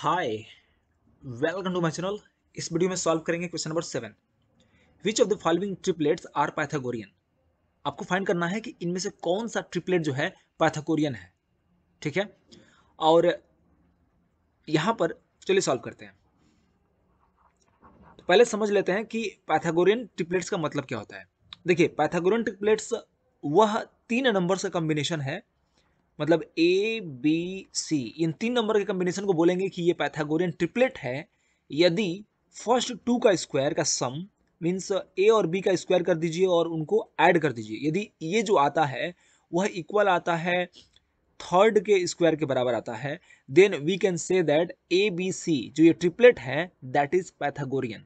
hi welcome to my channel इस video में solve करेंगे question number seven which of the following triplets are Pythagorean आपको find करना है कि इनमें से कौन सा ट्रिपलेट जो है पाइथागोरियन है ठीक है और यहां पर चलिए सॉल्व करते हैं तो पहले समझ लेते हैं कि पाइथागोरियन ट्रिपलेट्स का मतलब क्या होता है देखिए पाइथागोरियन ट्रिपलेट्स वह तीन नंबर का कॉम्बिनेशन है मतलब ए बी सी इन तीन नंबर के कम्बिनेशन को बोलेंगे कि ये पैथागोरियन ट्रिपलेट है यदि फर्स्ट टू का स्क्वायर का सम मीन्स ए और बी का स्क्वायर कर दीजिए और उनको ऐड कर दीजिए यदि ये जो आता है वह इक्वल आता है थर्ड के स्क्वायर के बराबर आता है then we can say that A B C जो ये ट्रिपलेट है दैट इज पैथागोरियन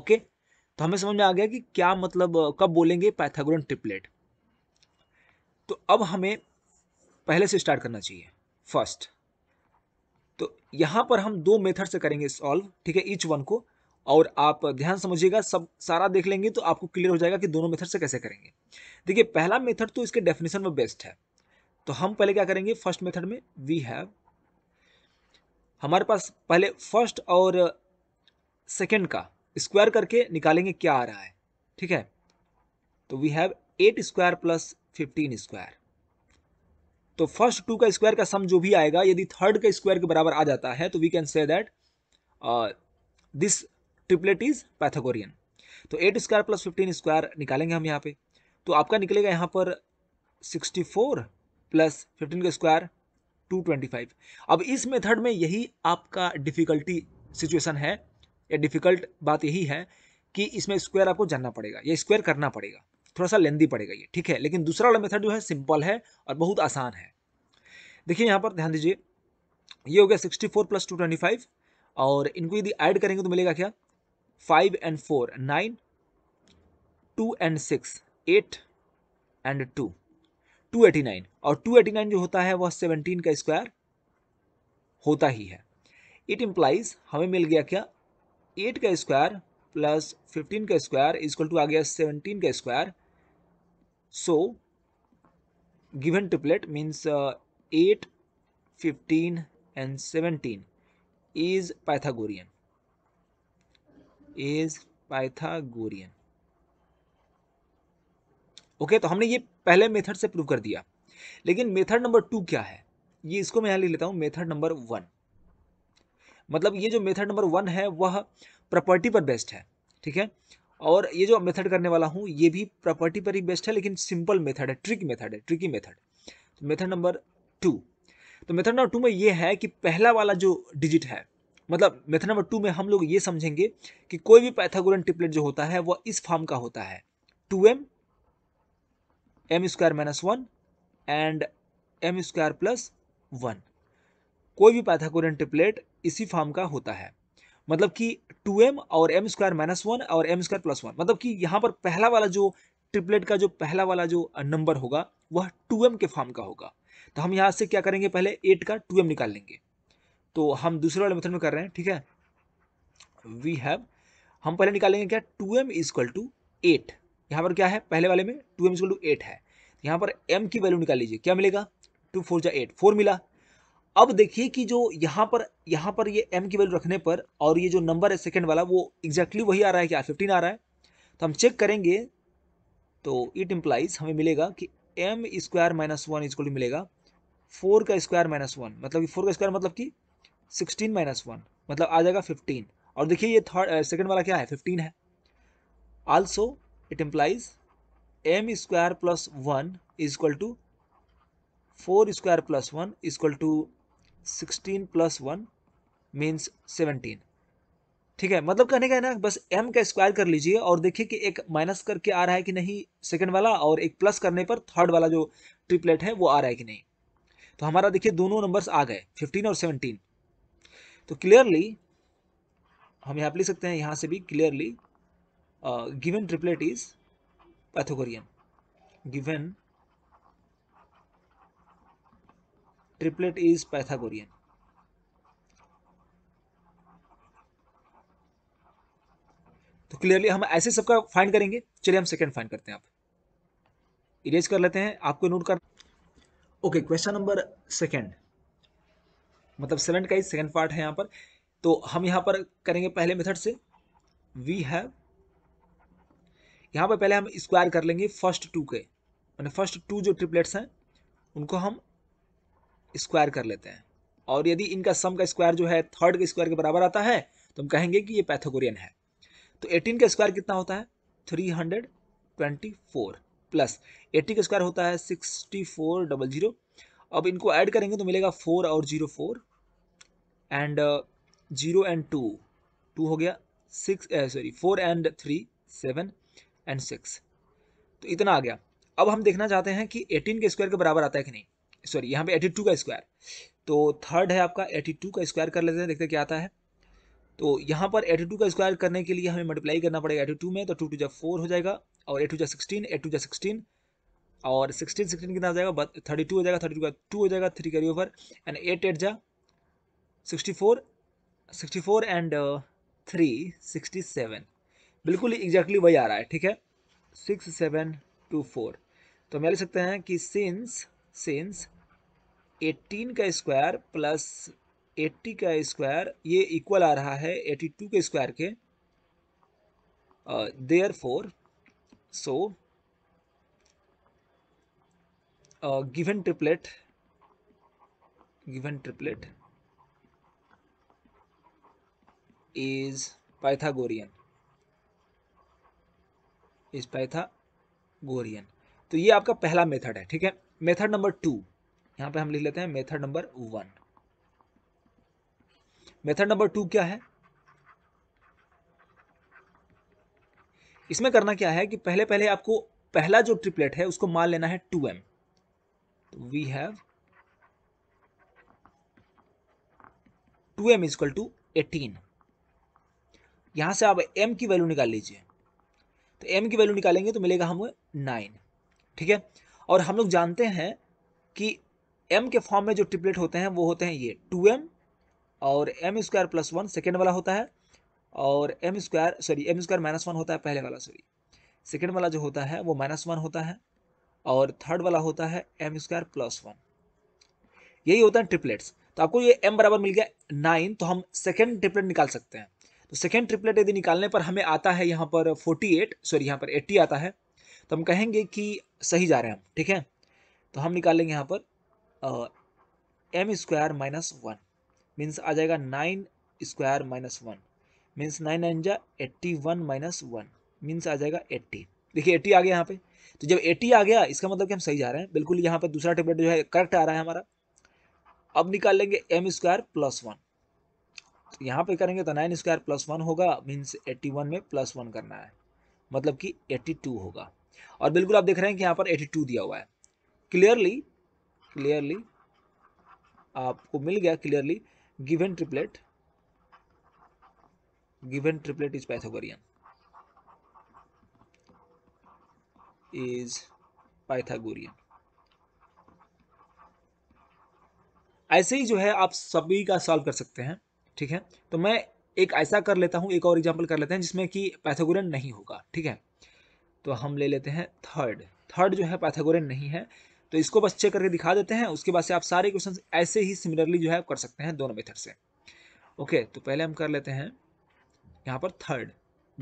ओके तो हमें समझ में आ गया कि क्या मतलब कब बोलेंगे पैथागोरियन ट्रिपलेट तो अब हमें पहले से स्टार्ट करना चाहिए फर्स्ट तो यहाँ पर हम दो मेथड से करेंगे सॉल्व ठीक है ईच वन को और आप ध्यान समझिएगा सब सारा देख लेंगे तो आपको क्लियर हो जाएगा कि दोनों मेथड से कैसे करेंगे देखिए पहला मेथड तो इसके डेफिनेशन में बेस्ट है तो हम पहले क्या करेंगे फर्स्ट मेथड में वी हैव हमारे पास पहले फर्स्ट और सेकेंड का स्क्वायर करके निकालेंगे क्या आ रहा है ठीक है तो we have eight square plus fifteen square तो फर्स्ट टू का स्क्वायर का सम जो भी आएगा यदि थर्ड का स्क्वायर के बराबर आ जाता है तो we can say that this triplet is Pythagorean तो eight square plus fifteen square निकालेंगे हम यहाँ पे तो आपका निकलेगा यहाँ पर सिक्सटी फोर प्लस फिफ्टीन का स्क्वायर टू ट्वेंटी फाइव अब इस मेथड में यही आपका डिफ़िकल्टी सिचुएशन है या डिफ़िकल्ट बात यही है कि इसमें स्क्वायर आपको जानना पड़ेगा या स्क्वायर करना पड़ेगा थोड़ा सा लेंदी पड़ेगा ये ठीक है लेकिन दूसरा वाला मेथड जो है सिंपल है और बहुत आसान है देखिए यहाँ पर ध्यान दीजिए ये हो गया sixty four plus two twenty five और इनको यदि ऐड करेंगे तो मिलेगा क्या five and four nine two and six eight and two two eighty nine और टू एटी नाइन जो होता है वह सेवनटीन का स्क्वायर होता ही है इट इम्प्लाइज हमें मिल गया क्या एट का स्क्वायर प्लस फिफ्टीन का स्क्वायर इजक्वल टू आ गया सेवनटीन का square so given triplet means uh, 8 15 and 17 is pythagorean is pythagorean okay okay, तो हमने ये पहले मेथड से प्रूव कर दिया लेकिन मेथड नंबर टू क्या है ये इसको मैं यहाँ लिख लेता हूँ मेथड नंबर वन मतलब ये जो मेथड नंबर वन है वह प्रॉपर्टी पर बेस्ड है ठीक है और ये जो मेथड करने वाला हूँ ये भी प्रॉपर्टी पर ही बेस्ट है लेकिन सिंपल मेथड है ट्रिक मेथड है ट्रिकी मेथड तो मेथड नंबर टू तो मेथड नंबर टू में ये है कि पहला वाला जो डिजिट है मतलब मेथड नंबर टू में हम लोग ये समझेंगे कि कोई भी पैथागोरन टिपलेट जो होता है वह इस फॉर्म का होता है two m m square minus one and m square plus one कोई भी पैथागोरन टिपलेट इसी फॉर्म का होता है मतलब कि टू एम और एम स्क्वायर माइनस वन और एम स्क्वायर प्लस वन मतलब कि यहाँ पर पहला वाला जो ट्रिपलेट का जो पहला वाला जो नंबर होगा वह टू एम के फॉर्म का होगा तो हम यहाँ से क्या करेंगे पहले एट का टू एम निकाल लेंगे तो हम दूसरे वाले मेथड में कर रहे हैं ठीक है वी हैव हम पहले निकालेंगे क्या two m is equal to eight यहाँ पर क्या है पहले वाले में two m is equal to eight है यहाँ पर एम की वैल्यू निकाल लीजिए क्या मिलेगा टू फोर जा एट फोर मिला अब देखिए कि जो यहाँ पर यहाँ पर ये m की वैल्यू रखने पर और ये जो नंबर है सेकेंड वाला वो एग्जैक्टली exactly वही आ रहा है कि फिफ्टीन आ रहा है तो हम चेक करेंगे तो इट इम्प्लाइज हमें मिलेगा कि m square minus one is equal to मिलेगा फोर का स्क्वायर माइनस वन मतलब कि फोर का स्क्वायर मतलब कि सिक्सटीन माइनस वन मतलब आ जाएगा फिफ्टीन और देखिए ये थर्ड सेकेंड वाला क्या है फिफ्टीन है also it implies m square plus one is equal to four square plus one is equal to sixteen plus one means seventeen ठीक है मतलब कहने का है ना बस m का स्क्वायर कर लीजिए और देखिए कि एक माइनस करके आ रहा है कि नहीं सेकंड वाला और एक प्लस करने पर थर्ड वाला जो ट्रिपलेट है वो आ रहा है कि नहीं तो हमारा देखिए दोनों नंबर्स आ गए 15 और 17 तो क्लियरली हम यहाँ लिख सकते हैं यहाँ से भी clearly given triplet is Pythagorean given triplet is Pythagorean तो क्लियरली हम ऐसे सबका फाइंड करेंगे चलिए हम सेकंड फाइंड करते हैं आप इरेज कर लेते हैं आपको नोट कर ओके क्वेश्चन नंबर सेकंड मतलब सेकंड का ही सेकंड पार्ट है यहां पर तो हम यहां पर करेंगे पहले मेथड से वी हैव यहां पर पहले हम स्क्वायर कर लेंगे फर्स्ट टू के मैंने फर्स्ट टू जो ट्रिपलेट्स हैं उनको हम स्क्वायर कर लेते हैं और यदि इनका सम का स्क्वायर जो है थर्ड के स्क्वायर के बराबर आता है तो हम कहेंगे कि ये पैथोगोरियन है तो 18 का स्क्वायर कितना होता है 324 प्लस 80 का स्क्वायर होता है 6400 अब इनको ऐड करेंगे तो मिलेगा 4 और zero four and zero and two two हो गया six sorry four and three seven and six तो इतना आ गया अब हम देखना चाहते हैं कि एटीन के स्क्वायर के बराबर आता है कि नहीं सॉरी यहाँ पे एटी टू का स्क्वायर तो थर्ड है आपका एटी टू का स्क्वायर कर लेते हैं देखते हैं क्या आता है तो यहाँ पर एटी टू का स्क्वायर करने के लिए हमें मल्टीप्लाई करना पड़ेगा एटी टू में तो टू टू जा फोर हो जाएगा और एट टू जा सिक्सटीन एट टू जा सिक्सटीन और सिक्सटीन सिक्सटीन कितना हो जाएगा थर्टी टू हो जाएगा थर्टी टू का टू हो जाएगा three carry over and eight eight जा sixty four sixty four and three sixty seven बिल्कुल एग्जैक्टली वही आ रहा है ठीक है सिक्स सेवन टू फोर तो हम लिख सकते हैं कि सिंस सिंस 18 का स्क्वायर प्लस 80 का स्क्वायर ये इक्वल आ रहा है 82 के स्क्वायर के therefore so given triplet given triplet is Pythagorean is Pythagorean तो ये आपका पहला मेथड है ठीक है मेथड नंबर टू यहां पे हम लिख लेते हैं method number one method number two क्या है इसमें करना क्या है कि पहले पहले आपको पहला जो ट्रिपलेट है उसको मान लेना है टू एम तो we have two m is equal to eighteen यहां से आप एम की वैल्यू निकाल लीजिए तो एम की वैल्यू निकालेंगे तो मिलेगा हमें नाइन ठीक है और हम लोग जानते हैं कि एम के फॉर्म में जो ट्रिपलेट होते हैं वो होते हैं ये टू एम और m square plus one second वाला होता है और m square sorry m square minus one होता है पहले वाला सॉरी सेकेंड वाला जो होता है वो माइनस वन होता है और थर्ड वाला होता है एम स्क्वायर प्लस वन यही होता है ट्रिपलेट्स तो आपको ये एम बराबर मिल गया नाइन तो हम सेकेंड ट्रिपलेट निकाल सकते हैं तो सेकेंड ट्रिपलेट यदि निकालने पर हमें आता है यहाँ पर फोर्टी एट सॉरी यहाँ पर एट्टी आता है तो हम कहेंगे कि सही जा रहे हैं हम ठीक है तो हम निकालेंगे यहाँ पर m square minus one means आ जाएगा nine square minus one means nine nine जा eighty one minus one means आ जाएगा एट्टी देखिए एट्टी आ गया यहाँ पे तो जब एटी आ गया इसका मतलब कि हम सही जा रहे हैं बिल्कुल यहाँ पर दूसरा टेबलेट जो है करेक्ट आ रहा है हमारा अब निकाल लेंगे एम स्क्वायर प्लस वन तो यहाँ पर करेंगे तो नाइन स्क्वायर प्लस वन होगा मीन्स एट्टी वन में प्लस वन करना है मतलब कि एट्टी टू होगा और बिल्कुल आप देख रहे हैं कि यहाँ पर 82 दिया हुआ है क्लियरली क्लियरली आपको मिल गया clearly given triplet given triplet is Pythagorean is Pythagorean ऐसे ही जो है आप सभी का सॉल्व कर सकते हैं ठीक है तो मैं एक ऐसा कर लेता हूं एक और एग्जाम्पल कर लेते हैं जिसमें कि पैथोगोरियन नहीं होगा ठीक है तो हम ले लेते हैं थर्ड थर्ड जो है पैथागोरियन नहीं है तो इसको बस चेक करके दिखा देते हैं उसके बाद से आप सारे क्वेश्चन ऐसे ही सिमिलरली जो है कर सकते हैं दोनों मेथड से ओके तो पहले हम कर लेते हैं यहाँ पर थर्ड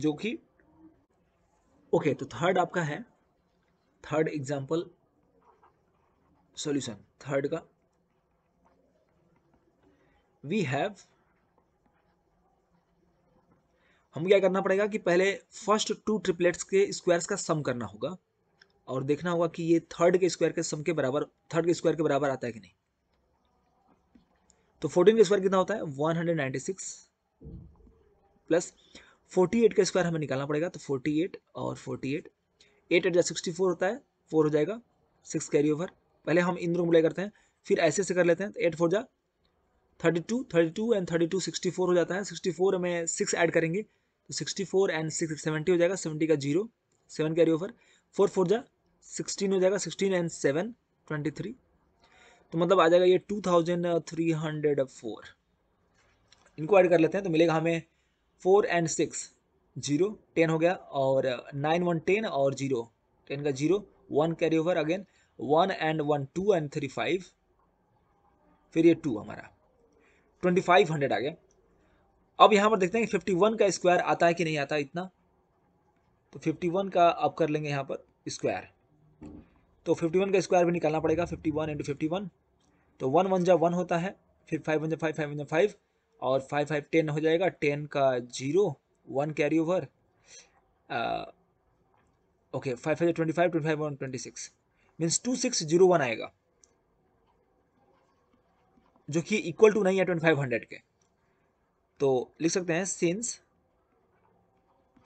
जो कि ओके तो थर्ड आपका है थर्ड एग्जाम्पल सॉल्यूशन थर्ड का वी हैव हम क्या करना पड़ेगा कि पहले फर्स्ट टू ट्रिपलेट्स के स्क्वायर्स का सम करना होगा और देखना होगा कि ये थर्ड के स्क्वायर के सम के बराबर थर्ड के स्क्वायर के बराबर आता है कि नहीं तो फोर्टीन का स्क्वायर कितना होता है one hundred ninety six plus forty eight का स्क्वायर हमें निकालना पड़ेगा तो फोर्टी एट और forty eight eight eight sixty four होता है फोर हो जाएगा सिक्स कैरी ओवर पहले हम इन दोनों मिलाई करते हैं फिर ऐसे ऐसे कर लेते हैं तो एट फोर जा thirty two thirty two and thirty two sixty four हो जाता है सिक्सटी फोर में सिक्स ऐड करेंगे तो sixty four and six seventy हो जाएगा सेवेंटी का zero seven carry over four four जा सिक्सटीन हो जाएगा sixteen and seven twenty three तो मतलब आ जाएगा ये two thousand three hundred four इनको ऐड कर लेते हैं तो मिलेगा हमें four and six zero ten हो गया और नाइन वन टेन और जीरो टेन का zero one carry over again one and one two and three five फिर ये टू हमारा ट्वेंटी फाइव हंड्रेड आ गया अब यहाँ पर देखते हैं फिफ्टी वन का स्क्वायर आता है कि नहीं आता इतना तो फिफ्टी वन का अब कर लेंगे यहाँ पर स्क्वायर तो फिफ्टी वन का स्क्वायर भी निकालना पड़ेगा fifty one into fifty one तो वन वन जा वन होता है फिर फाइव वन जा फाइव फाइव वन जा फाइव और फाइव फाइव टेन हो जाएगा टेन का zero one carry over okay five five twenty five twenty five one twenty six means two six zero one आएगा जो कि इक्वल टू नहीं है ट्वेंटी फाइव हंड्रेड के तो लिख सकते हैं since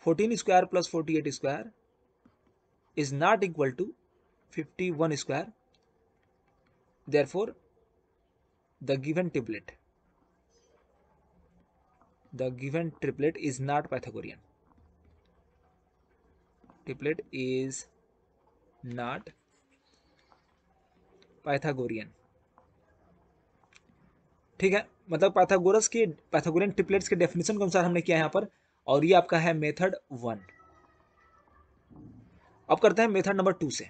fourteen square plus forty eight square is not equal to fifty one square therefore the given triplet the given triplet is not Pythagorean triplet is not Pythagorean ठीक है मतलब पाथागोरस के पाथागोरियन triplets के डेफिनेशन के अनुसार हमने किया यहाँ पर और ये आपका है मेथड वन अब करते हैं मेथड नंबर टू से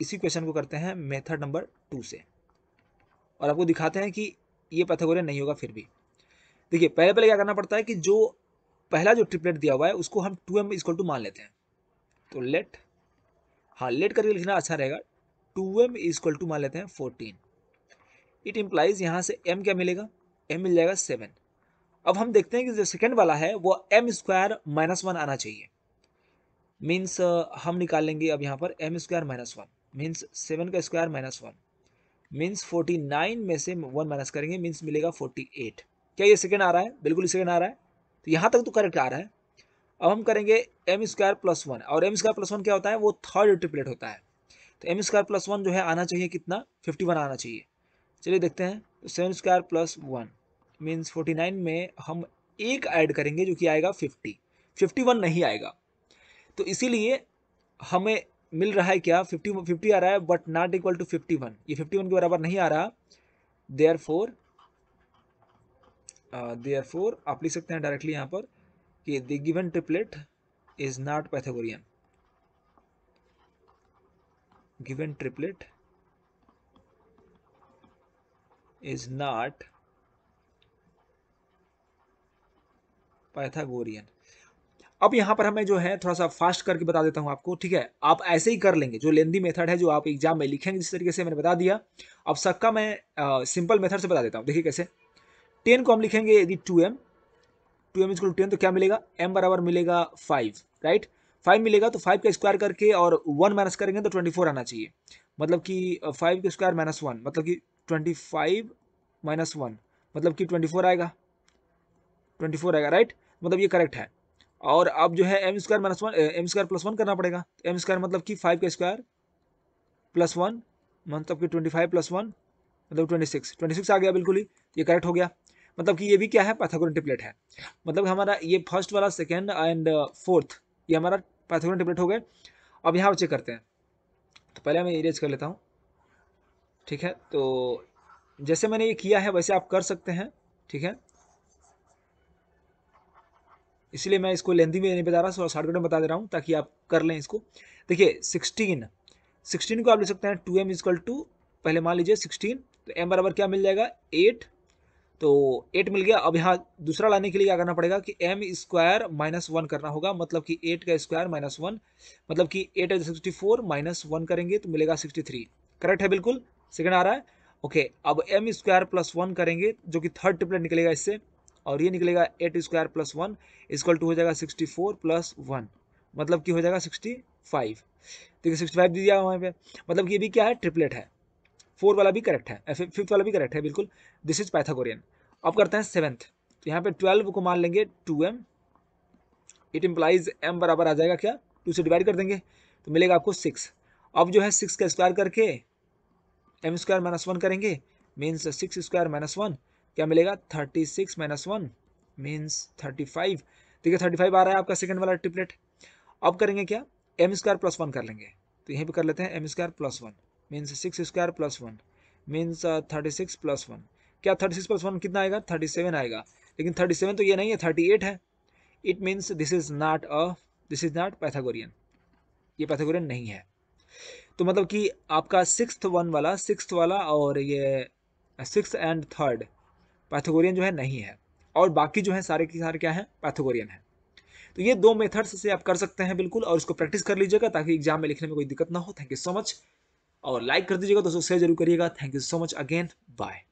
इसी क्वेश्चन को करते हैं मेथड नंबर टू से और आपको दिखाते हैं कि ये पैथागोरियन नहीं होगा फिर भी देखिए पहले पहले क्या करना पड़ता है कि जो पहला जो ट्रिपलेट दिया हुआ है उसको हम टू एम इजक्वल टू मान लेते हैं तो लेट हाँ लेट करके लिखना अच्छा रहेगा टू एम इजक्वल टू मान लेते हैं फोर्टीन इट इम्प्लाइज यहाँ से एम क्या मिलेगा एम मिल जाएगा सेवन अब हम देखते हैं कि जो सेकेंड वाला है वो एम स्क्वायर माइनस वन आना चाहिए मीन्स uh, हम निकाल लेंगे अब यहाँ पर m square minus one means seven का square minus one means forty nine में से वन माइनस करेंगे मीन्स मिलेगा फोर्टी एट क्या ये सेकेंड आ रहा है बिल्कुल सेकेंड आ रहा है तो यहाँ तक तो करेक्ट आ रहा है अब हम करेंगे एम स्क्वायर प्लस वन और एम स्क्वायर प्लस वन क्या होता है वो थर्ड ट्रिपलेट होता है तो एम स्क्वायर प्लस वन जो है आना चाहिए कितना फिफ्टी वन आना चाहिए चलिए देखते हैं तो seven square plus one means forty nine में हम एक ऐड करेंगे जो कि आएगा फिफ्टी फिफ्टी वन नहीं आएगा तो इसीलिए हमें मिल रहा है क्या फिफ्टी फिफ्टी आ रहा है but not equal to fifty one ये फिफ्टी वन के बराबर नहीं आ रहा देयर फोर देयर फोर आप लिख सकते हैं डायरेक्टली यहाँ पर कि the given triplet is not Pythagorean given triplet is not Pythagorean अब यहां पर हमें जो है थोड़ा सा फास्ट करके बता देता हूं आपको ठीक है आप ऐसे ही कर लेंगे जो लेंदी मेथड है जो आप एग्जाम में लिखेंगे जिस तरीके से मैंने बता दिया अब सबका मैं सिंपल मेथड से बता देता हूँ देखिए कैसे टेन को हम लिखेंगे यदि two m two m is equal ten तो क्या मिलेगा एम बराबर मिलेगा फाइव राइट फाइव मिलेगा तो फाइव का स्क्वायर करके और वन माइनस करेंगे तो ट्वेंटी फोर आना चाहिए मतलब कि फाइव का स्क्वायर माइनस वन मतलब कि ट्वेंटी फाइव माइनस वन मतलब कि ट्वेंटी फोर आएगा ट्वेंटी फोर आएगा राइट मतलब ये करेक्ट है और अब जो है m square minus one m square plus one करना पड़ेगा एम स्क्वायर मतलब कि फाइव का स्क्वायर प्लस वन मतलब कि ट्वेंटी फाइव प्लस वन मतलब ट्वेंटी सिक्स ट्वेंटी सिक्स आ गया बिल्कुल ही ये करेक्ट हो गया मतलब कि ये भी क्या है पैथागोरन ट्रिपलेट है मतलब हमारा ये फर्स्ट वाला सेकेंड एंड फोर्थ ये हमारा पैथागोरन ट्रिपलेट हो गए अब यहाँ चेक करते हैं तो पहले मैं इरेज कर लेता हूँ ठीक है तो जैसे मैंने ये किया है वैसे आप कर सकते हैं ठीक है इसलिए मैं इसको लेंदी में नहीं बता रहा सो शॉर्टकट में बता दे रहा हूँ ताकि आप कर लें इसको देखिए सिक्सटीन सिक्सटीन को आप ले सकते हैं टू एम इजकल टू पहले मान लीजिए सिक्सटीन तो एम बराबर क्या मिल जाएगा एट तो एट मिल गया अब यहाँ दूसरा लाने के लिए क्या करना पड़ेगा कि एम स्क्वायर माइनस वन करना होगा मतलब कि एट का स्क्वायर माइनस वन मतलब कि eight sixty four minus one करेंगे तो मिलेगा सिक्सटी थ्री करेक्ट है बिल्कुल सेकेंड आ रहा है ओके अब एम स्क्वायर प्लस वन करेंगे जो कि थर्ड ट्रिपलेट निकलेगा इससे और ये निकलेगा eight square plus one is equal to हो जाएगा सिक्सटी फोर प्लस वन मतलब कि हो जाएगा सिक्सटी फाइव देखिए सिक्सटी फाइव दिया वहाँ पे मतलब कि ये भी क्या है ट्रिपलेट है फोर वाला भी करेक्ट है फिफ्थ वाला भी करेक्ट है बिल्कुल दिस इज पैथागोरियन अब करते हैं सेवन्थ तो यहाँ पे ट्वेल्व को मान लेंगे two m it implies m बराबर आ जाएगा क्या टू से डिवाइड कर देंगे तो मिलेगा आपको सिक्स अब जो है सिक्स का स्क्वायर करके एम स्क्वायर माइनस वन करेंगे means six square minus one क्या मिलेगा thirty six minus one means thirty five ठीक है थर्टी फाइव आ रहा है आपका सेकंड वाला ट्रिपलेट अब करेंगे क्या एम स्क्वायर प्लस वन कर लेंगे तो यहीं पे कर लेते हैं m square plus one means six square plus one means thirty six plus one क्या थर्टी सिक्स प्लस वन कितना आएगा थर्टी सेवन आएगा लेकिन थर्टी सेवन तो ये नहीं है थर्टी एट है it means this is not a this is not Pythagorean ये पैथागोरियन नहीं है तो मतलब कि आपका सिक्स वन वाला सिक्स वाला और ये सिक्स एंड थर्ड पैथोगोरियन जो है नहीं है और बाकी जो है सारे के सारे क्या है पैथोगोरियन है तो ये दो मेथड्स से आप कर सकते हैं बिल्कुल और इसको प्रैक्टिस कर लीजिएगा ताकि एग्जाम में लिखने में कोई दिक्कत ना हो थैंक यू सो मच और लाइक कर दीजिएगा दोस्तों शेयर जरूर करिएगा thank you so much again bye